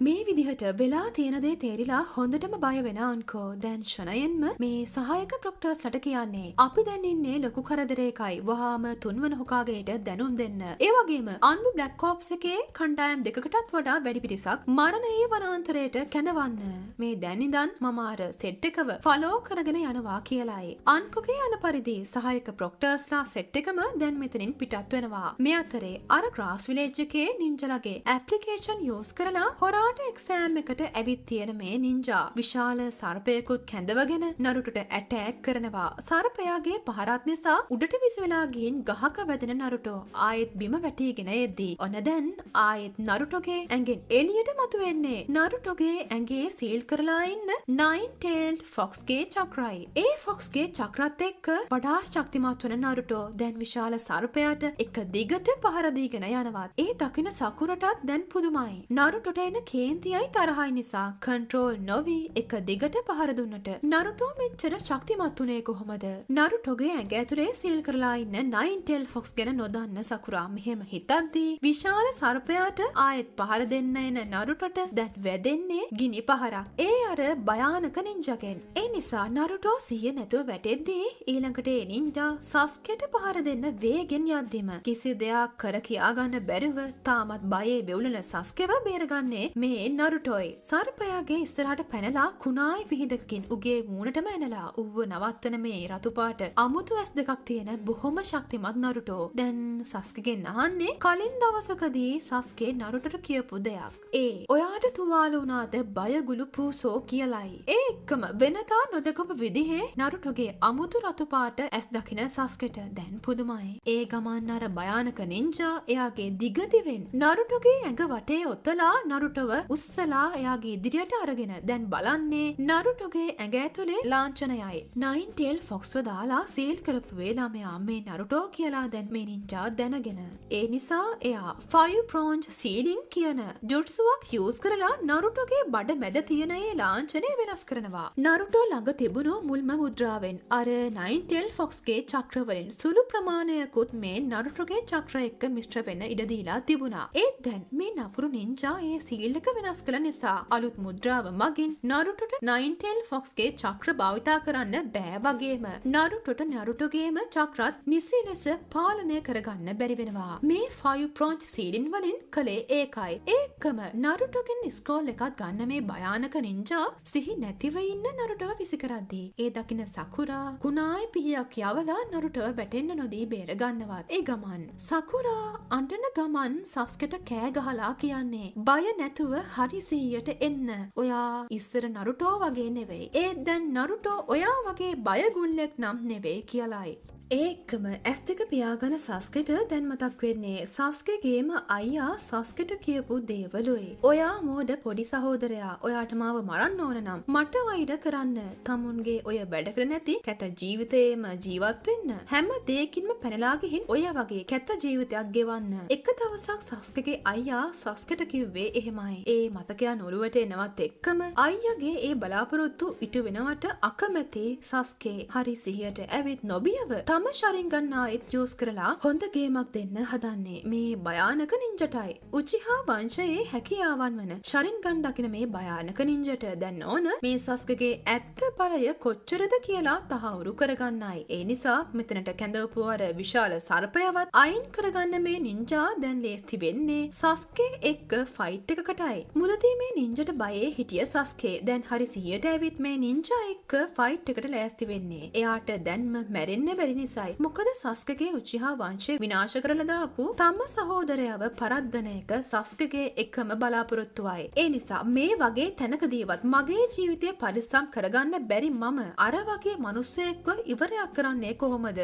Speaker 1: මේ විදිහට වෙලා තියෙනදේ තේරිලා හොඳටම බය වෙනආන්කෝ දැන් ෂණයෙන්ම මේ සහයක ප්‍රොක්ටර්ස්ලට කියන්නේ අපි දැනන්නේ ලොකු කරදරයකයි වහාම තුන්වන හොකාගේට දැනුම් දෙන්න ඒවගේම අන්ු බ්ලක්කෝප්ස එකේ කණ්ඩායම් දෙකටත් වඩා වැඩි පිටිසක් මරණයේ වනාන්තරයට කැඳවන්න මේ දැනිදන් මමාර සෙට්ටකව ෆලෝ කරගෙන යනවා කියලායි අන්කොගේ යන පරිදි සහයක ප්‍රොක්ටර්ස්ලා සෙට්ටකම දැන් මෙතනින් පිටත් වෙනවා මේ අතරේ අර ක්‍රාස් විලේජ්ජකේ නිංජලගේ ඇප්ලිකේෂන් යෝස් කරලා හොරා ටාට එක්සෑම් එකට ඇවිත් තියෙන මේ නින්ජා විශාල සර්පයකුත් කැඳවගෙන නරුටට ඇටෑක් කරනවා සර්පයාගේ පහරත් නිසා උඩට විසිවෙලා ගිහින් ගහක වැදෙන නරුටෝ ආයෙත් බිම වැටීගෙන එද්දී ඔන දැන් ආයෙත් නරුටෝගේ ඇඟෙන් එලියට මතුවෙන්නේ නරුටෝගේ ඇගේ සීල් කරලා ඉන්න නයින්ටේල් ෆොක්ස්ගේ චක්‍රයි ඒ ෆොක්ස්ගේ චක්‍රත් එක්ක වඩා ශක්තිමත් වන නරුටෝ දැන් විශාල සර්පයාට එක දිගට පහරදීගෙන යනවත් ඒ දකින සකුරටත් දැන් පුදුමයි නරුටොට එන කිය කේන්තියයි තරහයි නිසා කන්ට්‍රෝල් නොවී එක දිගට පහරදුන්නට නරුටෝ මෙච්චර ශක්තිමත්තුනේ කොහොමද නරුටොගේ ඇඟ ඇතුරේ සිල් කරලා ඉන්න නයින්ටෙල් ෆොක්ස් ගැන නොදන්න සකුරා මෙහෙම හිතද්දී විශාල සර්පයාට ආයෙත් පහර දෙන්න එන නරුටට දැන් වැදෙන්නේ ගිනි පහරක් ඒ අර භයානක නින්ජගෙන් ඒ නිසා නරුටෝ සිය නැතුව වැටෙද්දී ඊළඟට ඒ නින්ජා සස්කෙට පහර දෙන්න වේගෙන් යද්දිම කිසි දෙයක් කර කියාගන්න බැරිව තාමත් බයේ බෙවුලන සස්කෙව බේරගන්නේ මේ නරුටොයි සර්පයාගේ ඉස්සරහට පැනලා කුණායි පිහිදකින් උගේ මූනටම ඇනලා උව නවත්තන මේ රතුපාට අමුතු ඇස් දෙකක් තියෙන බොහොම ශක්තිමත් නරුටෝ දැන් සස්කගෙන් අහන්නේ කලින් දවසකදී සස්කේ නරුටට කියපු දෙයක් ඒ ඔයාට තුවාල වුණාද බයගුළු පූසෝ කියලයි ඒ එක්කම වෙනතා නොදකපු විදිහේ නරුටගේ අමුතු රතුපාට ඇස් දකින සස්කට දැන් පුදුමයි ඒ ගමන් අර භයානක නින්ජා එයාගේ දිගදිවෙන් නරුටගේ ඇඟ වටේ ඔත්තලා නරුටව උස්සලා එයාගේ ඉදිරියට අරගෙන දැන් බලන්නේ නරුටුගේ ඇඟ ඇතුලේ ලාංචනයයි. නයින් ටෙල් ෆොක්ස්ව දාලා සීල් කරපු වේලාමයා මේ නරුටෝ කියලා දැන් මේ නිංචා දැනගෙන. ඒ නිසා එයා ෆයි ප්‍රෝන්ජ් සීලිං කියන ජුට්සුවක් යස් කරලා නරුටුගේ බඩ මැද තියෙනයේ ලාංචනය වෙනස් කරනවා. නරුටෝ ළඟ තිබුණු මුල්ම මුද්‍රාවෙන් අර නයින් ටෙල් ෆොක්ස්ගේ චක්‍රවලින් සුළු ප්‍රමාණයකුත් මේ නරුටුගේ චක්‍ර එක්ක මිශ්‍ර වෙන්න ඉඩදීලා තිබුණා. ඒත් දැන් මේ නපුරු නිංචා ඒ සීල්ල ටික වෙනස් කළ නිසා අලුත් මුද්‍රාව මගින් නරුටට නයින්ටෙල් ෆොක්ස්ගේ චක්‍ර භාවිතා කරන්න බෑ වගේම නරුටට නරුටගේම චක්‍රත් නිසි ලෙස පාලනය කරගන්න බැරිවෙනවා. මේ ෆයු ප්‍රෝංච් සීඩින් වලින් කළේ ඒකයි. ඒකම නරුටගෙන් ස්කෝල් එකත් ගන්න මේ භයානක නින්ජා සිහි නැතිව ඉන්න නරුටව විසිකරද්දී. ඒ දකින සකුරා කුණායි පිහියක් යවලා නරුටව බැටෙන්න්න නොදී බේරගන්නවත්. ඒ ගමන්. සකුරා අඩන ගමන් සස්කට කෑගහලා කියන්නේ. බය නැතුව හරි සීයට එන්න. ඔයා ඉස්සර නරුටෝ වගේ නෙවෙයි. ඒත් දැන් නරුටෝ ඔයා වගේ බයගුල්ලෙක් නම් නෙවෙයි කියලායි. ඒක්කම ඇස් දෙක පියාගන සස්කට දැන් මතක් වෙන්නේ සස්කගේම අයියා සස්කට කියපු දේවලුයි. ඔයා මෝඩ පොඩි සහෝදරයා ඔයාට මාව මරන්න ඕන නම් මට වෛර කරන්න තමුන්ගේ ඔය වැඩකර නැති කැත ජීවිතයේම ජීවත් වෙන්න හැම දෙයකින්ම පැනලාගිහින් ඔය වගේ කැත ජීවිතයක් ගෙවන්න. එක දවසක් සස්කගේ අයියා සස්කට කිව්වේ එහෙමයි. ඒ මතකයා නොරුවට එනවත් එක්කම අයියගේ ඒ බලාපොරොත්තු ඉටු වෙනවට අකමැති සස්කේ හරි සිහියට ඇවිත් නොබියව තා තම ශරින්ගන්නා එත් යස් කරලා හොඳ ගේමක් දෙන්න හදන්නේ මේ භයානක නින්ජටයි. උචිහා වංශයේ හැකියාවන් වන ශරින්ගන් දකින මේ භයානක නින්ජට දැන් ඕන මේ සස්කගේ ඇත්ත පලය කොච්චරද කියලා තහවුරු කරගන්නයි. ඒ නිසා මෙතනට කැඳවපුුවර විශාල සර්පයවත් අයින් කරගන්න මේ නින්ජා දැන් ලේස්ති වෙන්නේ සස්කේ එක්ක ෆයිට් එකකටයි. මුලදී මේ නින්ජට බයේ හිටිය සස්කේ දැන් හරි සියට ඇවිත් මේ නින්ජා එක්ක ෆයිට් එකට ලෑස්ති වෙන්නේ. එයාට දැන්ම මැරෙන්න්න බැරිනි නිසයි. මොකද සස්කගේ උච්චිහා වංශය විනාශ කරලදාපු තම සහෝදරයව පරද්ධනයක සස්කගේ එකම බලාපොරොත්තුවයි. ඒ නිසා මේ වගේ තැනකදීවත් මගේ ජීවිතය පරිස්සම් කරගන්න බැරි මම අර වගේ මනුස්සයෙක්ව ඉවරයක් කරන්නේ කොහොමද.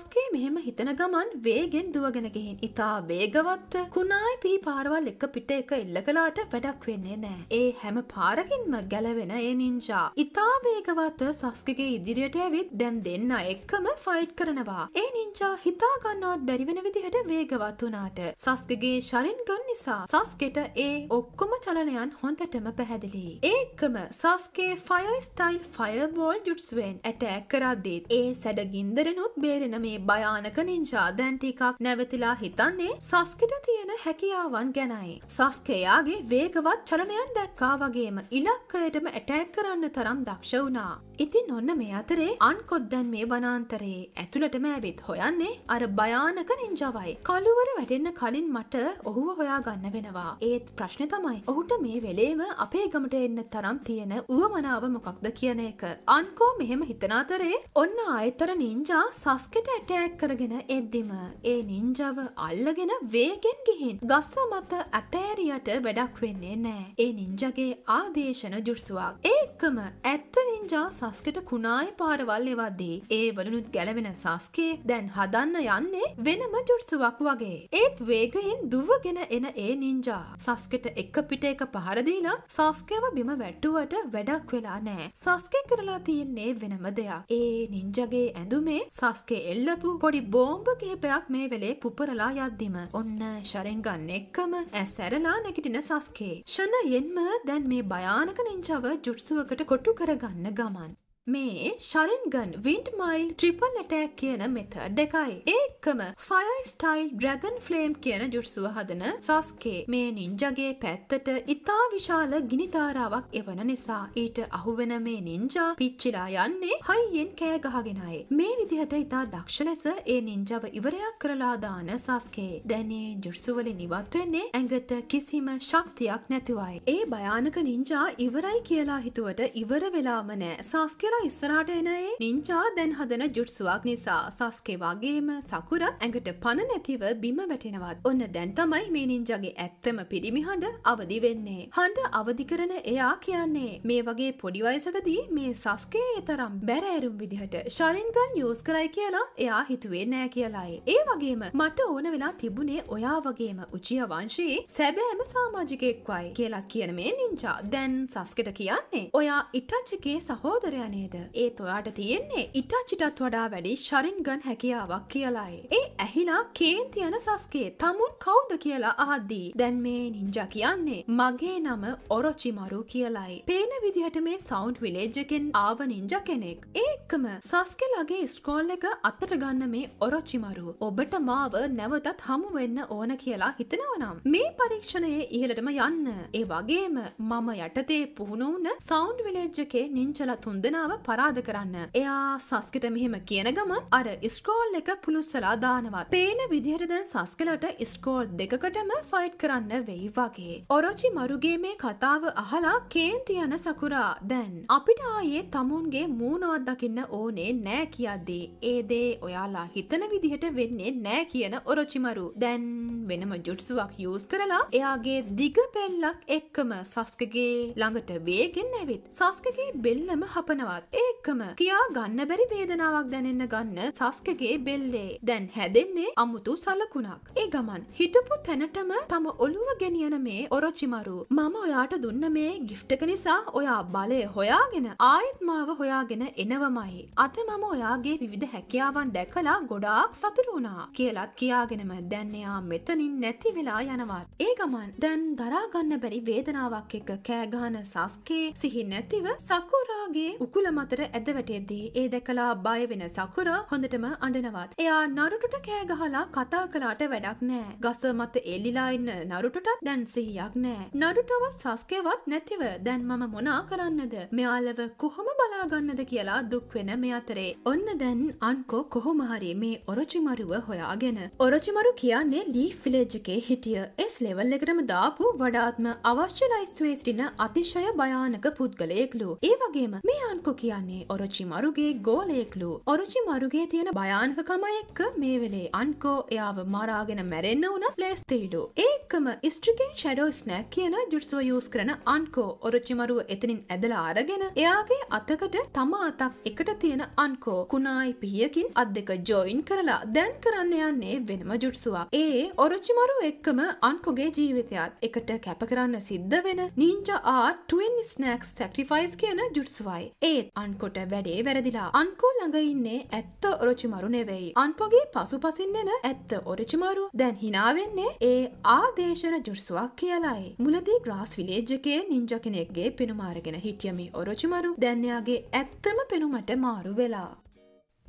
Speaker 1: සස්කේ මෙහෙම හිතන ගමන් වේගෙන් දුවගෙනගෙහින් ඉතා වේගවත්ව කුණායි පිහි පාරවල් එක පිට එක ඉල්ල කලාට වැඩක් වෙන්නේ නෑ. ඒ හැම පාරකින්ම ගැලවෙන ඒ නින්ජා. ඉතා වේගවත්ව සස්කගේ ඉදිරියට ඇවිත් දැන් දෙන්න එක්කම ෆයිට් කර කරනවා. ඒ නින්ජා හිතාගන්නවත් බැරිවෙන විදිහට වේගවත් වුණාට. සස්කගේ ශරින් ගන් නිසා සස්කෙට ඒ ඔක්කොම චලනයන් හොඳටම පැහැදිලි. ඒකම සස්කේ ෆයර් ස්ටයිල් ෆයර්බෝල් ජුට්ස්වෙන් ඇටැක් කරද්දීත් ඒ සැඩ ගින්දරනුත් බේරෙන මේ භයානක නින්ජා දැන් ටිකක් නැවතිලා හිතන්නේ සස්කෙට තියෙන හැකියාවන් ගැනයි. සස්කයාගේ වේගවත් චලනයන් දැක්කා වගේම ඉලක්කයටම ඇටැක් කරන්න තරම් දක්ෂ වුණා. ඉතින් ඔන්න මේ අතරේ අන්කොද්දැන් මේ වනාන්තරයේ ඇතුළටම ඇවිත් හොයන්නේ අර භයානක නින්ජවයි. කළුවර වැටෙන්න කලින් මට ඔහුව හොයා ගන්න වෙනවා. ඒත් ප්‍රශ්න තමයි ඔහුට මේ වෙලේම අපේ ගමට එන්න තරම් තියෙන උවමනාව මොකක්ද කියන එක. අන්කෝ මෙහෙම හිතනාතරේ ඔන්න ආයතර නින්ජා සස්කට ඇටෑක් කරගෙන එද්දිම ඒ නින්ජාව අල්ලගෙන වේගෙන් ගිහින් ගස්ස මත ඇතෑරියට වැඩක් වෙන්නේ නෑ. ඒ නින්ජගේ ආදේශන ජුටසුවක්. ඒකම ඇත්ත නින්ජා සස් සස්කට කුණායි පාරවල් එවද්දී ඒ වලනුත් ගැලවෙන සස්කේ දැන් හදන්න යන්නේ වෙනම ජුට්සුවක් වගේ. ඒත් වේගයෙන් දුවගෙන එන ඒ නින්ජා. සස්කට එක්ක පිට එක පහරදීලා සස්කේව බිම වැට්ටුවට වැඩක් වෙලා නෑ. සස්කේ කරලා තියෙන්නේ වෙනම දෙයක්. ඒ නින්ජගේ ඇඳුමේ සස්කේ එල්ලපු පොඩි බෝම්භ කිහිපයක් මේ වෙලේ පුපරලා යද්දිම ඔන්න ශරෙන්ගන් එක්කම ඇසැරලා නැගිටින සස්කේ. ෂණයෙන්ම දැන් මේ භයානක නිංචාව ජුට්සුවකට කොටු කරගන්න ගමන්. මේ Sharingan windmill triple attack කියන මෙතඩ් එකයි. ඒක්කම ෆයයි ස්ටයිල් ඩ්‍රැගන් ෆ්ලේම් කියන ජුට්සුව හදන සස්කේ මේ නින්ජගේ පැත්තට ඉතා විශාල ගිනිධාරාවක් එවන නිසා ඊට අහුවෙන මේ නින්ජා පිච්චිලා යන්නේ හයියෙන් කෑ ගහගෙනයි. මේ විදිහට ඉතා දක්ෂ ලෙස ඒ නින්ජව ඉවරයක් කරලා දාන සස්කේ. දැනේ ජුට්සුවල නිවත් වෙන්නේ ඇඟට කිසිම ශක්තියක් නැතිවයි. ඒ භයානක නින්ජා ඉවරයි කියලා හිතුවට ඉවර වෙලාම නෑ සස්කර කියලා ඉස්සරහට එන ඒ නින්චා දැන් හදන ජුට්සුවක් නිසා සස්කේ වගේම සකුරත් ඇඟට පණ නැතිව බිම වැටෙනවත්. ඔන්න දැන් තමයි මේ නින්ජාගේ ඇත්තම පිරිමි හඬ අවදි වෙන්නේ. හඬ අවදි කරන එයා කියන්නේ මේ වගේ පොඩි වයසකදී මේ සස්කේ තරම් බැරෑරුම් විදිහට ශරින්ගන් යූස් කරයි කියලා එයා හිතුවේ නෑ කියලායි. ඒ වගේම මට ඕන වෙලා තිබුණේ ඔයා වගේම උජිය වංශයේ සැබෑම සාමාජිකයෙක්වයි කියලත් කියන මේ නින්චා දැන් සස්කට කියන්නේ ඔයා ඉටච්චකේ සහෝදරයනේ නේද? ඒත් ඔයාට තියෙන්නේ ඉටාචිටත් වඩා වැඩි ශරින්ගන් හැකියාවක් කියලායි. ඒ ඇහිලා කේන්ති යන සස්කේ තමුන් කවුද කියලා අහද්දී දැන් මේ නින්ජා කියන්නේ මගේ නම ඔරොචිමරු කියලායි. පේන විදිහට මේ සවුන්ඩ් විලේජ් එකෙන් ආව නින්ජා කෙනෙක්. ඒකම සස්කෙලාගේ ස්කෝල් එක අත්තට ගන්න මේ ඔරොචිමරු ඔබට මාව නැවතත් හමු වෙන්න ඕන කියලා හිතනවනම් මේ පරීක්ෂණයේ ඉහළටම යන්න ඒ වගේම මම යටතේ පුහුණු වුණ සවුන්ඩ් විලේජ් එකේ නිංචලා තුන්දෙනාව පරාධ කරන්න. එයා සස්කට මෙහෙම කියන ගමන් අර ස්කෝල් එක පුළුස්සලා දානවා. පේන විදිහට දැන් සස්කලට ස්කෝල් දෙකකටම ෆයිට් කරන්න වෙයි වගේ. ඔරොචි මරුගේ මේ කතාව අහලා කේන්ති යන සකුරා දැන් අපිට ආයේ තමුන්ගේ මූුණුවත් දකින්න ඕනේ නෑ කියද්දී. ඒදේ ඔයාලා හිතන විදිහට වෙන්නේ නෑ කියන ඔරොචිමරු දැන් වෙනම ජුට්සුවක් යස් කරලා එයාගේ දිග පෙල්ලක් එක්කම සස්කගේ ළඟට වේගෙන් ඇවිත් සස්කගේ බෙල්ලම හපනවා ඒකම කියා ගන්න බැරි වේදනාවක් දැනෙන්න ගන්න සස්කගේ බෙල්ලේ දැන් හැදෙන්නේ අමුතු සලකුණක්. ඒ ගමන් හිටපු තැනටම තම ඔළුව ගෙනියන මේ ඔරොචිමරු මම ඔයාට දුන්න මේ ගිෆ්ටක නිසා ඔයා බලය හොයාගෙන ආයත්මාව හොයාගෙන එනවමයි. අත මම ඔයාගේ විවිධ හැකියාවන් දැකලා ගොඩාක් සතුරු වුණා කියලත් කියාගෙනම දැන්නයා මෙතනින් නැති වෙලා යනවත්. ඒ ගමන් දැන් දරාගන්න බැරි වේදනාවක් එක කෑගාන සස්කේ සිහි නැතිව සකුරාගේ උකුලම දෙන්නම් අතර ඇද වැටෙද්දී ඒ දැකලා බය වෙන සකුරා හොඳටම අඬනවත්. එයා නරුටුට කෑ ගහලා කතා කළාට වැඩක් නෑ. ගස මත එල්ලිලා ඉන්න නරුටුටත් දැන් සිහියක් නෑ. නරුටවත් සස්කේවත් නැතිව දැන් මම මොනා කරන්නද? මෙයාලව කොහොම බලාගන්නද කියලා දුක් වෙන මේ අතරේ. ඔන්න දැන් අන්කෝ කොහොම හරි මේ ඔරචිමරුව හොයාගෙන. ඔරචිමරු කියන්නේ ලී ෆිලේජ් එකේ හිටිය එස් ලෙවල් එකටම දාපු වඩාත්ම අවශ්‍ය ලයිස්තුවේ සිටින අතිශය භයානක පුද්ගලයෙක්ලු. ඒ වගේම මේ අන්කෝ කියන්නේ ඔරචි මරුගේ ගෝලයෙක්ලු ඔරචි මරුගේ තියෙන භයානකම එක්ක මේ වෙලේ අන්කෝ එයාව මරාගෙන මැරෙන්න්න වනත් ලේස්තේඩු ඒකම ස්ට්‍රිකින් ෂඩෝ ස්නැක් කියන ජුටසෝ යස් කරන අන්කෝ ඔරචිමරුව එතනින් ඇදලා අරගෙන එයාගේ අතකට තම අතක් එකට තියෙන අන්කෝ කුණායි පියකින් අත් දෙක ජොයින් කරලා දැන් කරන්න යන්නේ වෙනම ජුටසුවක් ඒ ඔරචිමරු එක්කම අන්කොගේ ජීවිතයත් එකට කැප කරන්න සිද්ධ වෙන නින්ජ ආටුවෙන් ස්නැක්ස් සැක්ටිෆයිස් කියන ජුටසුවයි ඒ අන්කොට වැඩේ වැරදිලා. අන්කෝ ළඟඉන්නේ ඇත්ත ඔරචිමරු නෙවෙයි. අන්පොගේ පසු පසින්නෙන ඇත්ත ඔරචිමරු දැන් හිනාවෙන්නේ ඒ ආදේශන ජුර්සුවක් කියලායි. මුලදී ග්‍රාස් විලේජ්ජකේ නිංජ කෙනෙක්ගේ පෙනුමාරගෙන හිටියමි ඔරචිමරු දැන්යාගේ ඇත්තම පෙනුමට මාරු වෙලා.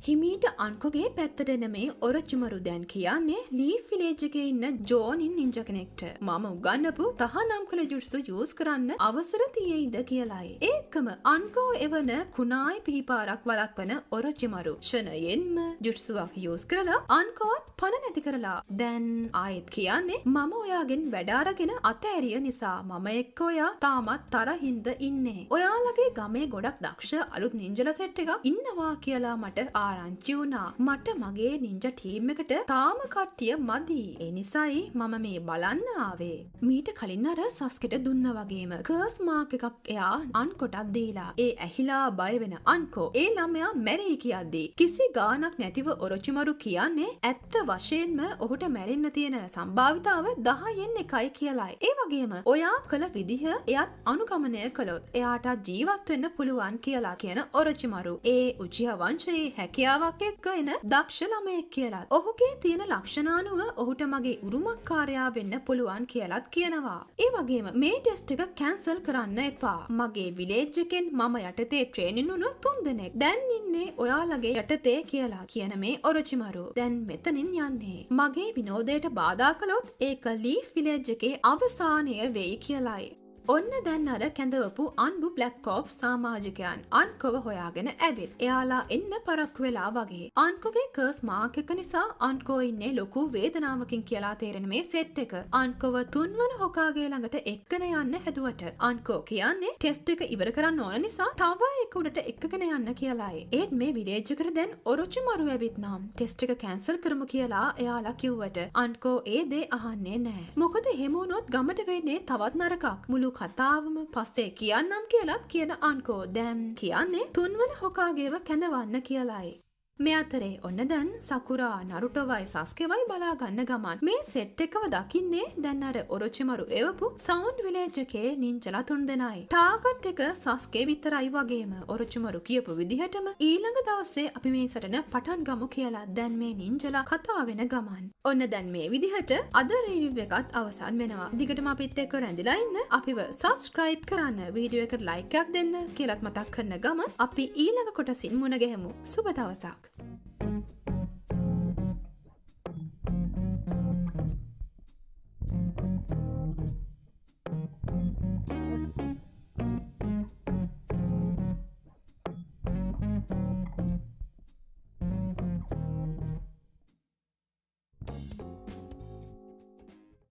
Speaker 1: හිමීට අන්කොගේ පැත්තට නෙමේ ඔරච්චිමරු දැන් කියන්නේ ලී ෆිලේජක ඉන්න ජෝනින් නිංජ කෙනෙක්ට මම උගන්නපු තහනම් කළ ජුටසු යස් කරන්න අවසර තියෙයිද කියලායි. ඒකම අන්කෝ එවන කුණායි පිහිපාරක් වලක් වන ඔරච්චිමරු ෂණයෙන්ම ජුටසුවක් යස් කරලා අන්කෝත් පණ නැති කරලා දැන් ආයෙත් කියන්නේ මම ඔයාගෙන් වැඩාරගෙන අතඇරිය නිසා මම එක්ක ඔයා තාමත් තරහින්ද ඉන්නේ. ඔයාලගේ ගමේ ගොඩක් දක්ෂ අලුත් නිංජල සැට් එකක් ඉන්නවා කියලා මට ආ ආරංචි වුණා. මට මගේ නින්ජ ටීම් එකට තාම කට්ටිය මදි. ඒ නිසායි මම මේ බලන්න ආවේ. මීට කලින් අර සස්කට දුන්න වගේම කර්ස් මාක් එකක් එයා අන් කොටක් දීලා. ඒ ඇහිලා බය වෙන අන්කෝ. ඒ ළමයා මැරෙයි කියද්දී කිසි ගාණක් නැතිව ඔරොචිමරු කියන්නේ ඇත්ත වශයෙන්ම ඔහුට මැරෙන්න තියෙන සම්භාවිතාව 10න් එකයි කියලායි. ඒ වගේම ඔයා කළ විදිහ එයත් අනුගමනය කළොත් එයාට ජීවත් වෙන්න පුළුවන් කියලා කියන ඔරොචිමරු. ඒ උජියා වංශයේ හැකි රැකියාවක් එක්ක එන දක්ෂ ළමයෙක් කියලා. ඔහුගේ තියෙන ලක්ෂණානුව ඔහුට මගේ උරුමක්කාරයා වෙන්න පුළුවන් කියලත් කියනවා. ඒ වගේම මේ ටෙස්ට් එක කැන්සල් කරන්න එපා. මගේ විලේජ් එකෙන් මම යටතේ ට්‍රේනින් උණු තුන්දෙනෙක්. දැන් ඉන්නේ ඔයාලගේ යටතේ කියලා කියන මේ ඔරචිමරු. දැන් මෙතනින් යන්නේ. මගේ විනෝදයට බාධා කළොත් ඒක ලී ෆිලේජ් එකේ අවසානය වෙයි කියලායි. ඔන්න දැන් අර කැඳවපු අන්බු බ්ලක්කෝප් සාමාජිකයන් අන්කොව හොයාගෙන ඇවිත් එයාලා එන්න පරක්කු වෙලා වගේ අන්කොගේ කර්ස් මාක එක නිසා අන්කෝ ඉන්නේ ලොකු වේදනාවකින් කියලා තේරෙන මේ සෙට් එක අන්කොව තුන්වන හොකාගේ ළඟට එක්කන යන්න හැදුවට අන්කෝ කියන්නේ ටෙස්ට් එක ඉවර කරන්න ඕන නිසා තව එක උඩට එක්කගෙන යන්න කියලායි ඒත් මේ විරේජ්ජකට දැන් ඔරොචි මරු ඇවිත් නම් ටෙස්ට් එක කැන්සල් කරමු කියලා එයාලා කිව්වට අන්කෝ ඒ දේ අහන්නේ නෑ මොකද හෙමුණොත් ගමට වෙන්නේ තවත් නරකක් මුළු කතාවම පස්සේ කියන්නම් කියලත් කියන අන්කෝ දැම් කියන්නේ තුන්වන හොකාගේව කැඳවන්න කියලායි. මේ අතරේ ඔන්න දැන් සකුරා නරුටවයි සස්කෙවයි බලාගන්න ගමන් මේ සෙට් එකව දකින්නේ දැන් අර ඔරොචිමරු එවපු සවුන්ඩ් විලේජකේ නිංචලා තුන් දෙනයි. ටාගට් එක සස්කේ විතරයි වගේම ඔරොචිමරු කියපු විදිහටම ඊළඟ දවස්සේ අපි මේ සටන පටන් ගමු කියලා දැන් මේ නිංචලා කතා වෙන ගමන්. ඔන්න දැන් මේ විදිහට අද රිවිව් එකත් අවසන් වෙනවා. දිගටම අපිත් එක්ක රැඳිලා ඉන්න අපිව සබ්ස්ක්‍රයිබ් කරන්න වීඩියෝ එකට ලයික් එකක් දෙන්න කියලත් මතක් කරන ගමන් අපි ඊළඟ කොටසින් මුණ ගැහෙමු. සුබ දවසක්. you.